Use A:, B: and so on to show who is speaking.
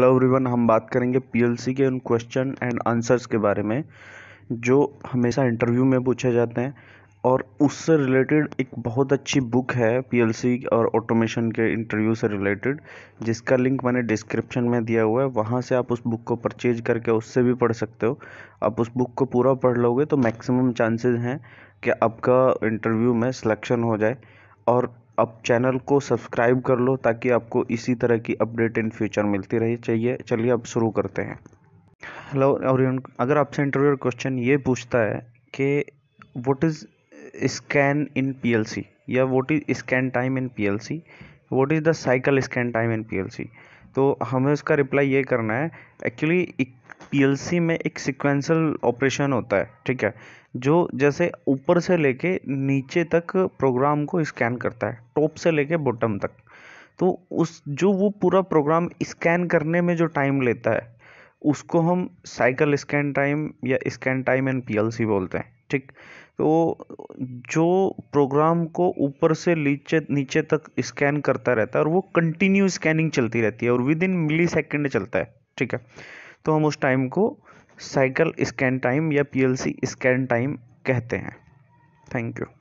A: hello everyone हम बात करेंगे पीएलसी के उन क्वेश्चन एंड आंसर्स के बारे में जो हमेशा इंटरव्यू में पूछे जाते हैं और उससे रिलेटेड एक बहुत अच्छी बुक है पीएलसी और ऑटोमेशन के इंटरव्यू से रिलेटेड जिसका लिंक मैंने डिस्क्रिप्शन में दिया हुआ है वहाँ से आप उस बुक को परचेज करके उससे भी पढ़ सकते हो आप उस बुक को पूरा पढ़ लोगे तो मैक्सिमम चांसेस हैं कि आपका इंटरव्यू में सिलेक्शन हो जाए और अब चैनल को सब्सक्राइब कर लो ताकि आपको इसी तरह की अपडेट इन फ्यूचर मिलती रहे चाहिए चलिए अब शुरू करते हैं हेलो और अगर आपसे इंटरव्यू क्वेश्चन ये पूछता है कि what is scan in PLC या what is scan time in PLC what is the cycle scan time in PLC तो हमें उसका रिप्लाई ये करना है एक्चुअली पीएलसी में एक सिक्वेंसल ऑपरेशन होता है ठीक है जो जैसे ऊपर से लेके नीचे तक प्रोग्राम को स्कैन करता है टॉप से लेके बॉटम तक तो उस जो वो पूरा प्रोग्राम स्कैन करने में जो टाइम लेता है उसको हम साइकिल स्कैन टाइम या स्कैन टाइम एंड पीएलसी बोलते हैं ठीक तो जो प्रोग्राम को ऊपर से नीचे नीचे तक स्कैन करता रहता है और वो कंटिन्यू स्कैनिंग चलती रहती है और विद इन मिली सेकेंड चलता है ठीक है तो हम उस टाइम को साइकिल स्कैन टाइम या पीएलसी स्कैन टाइम कहते हैं थैंक यू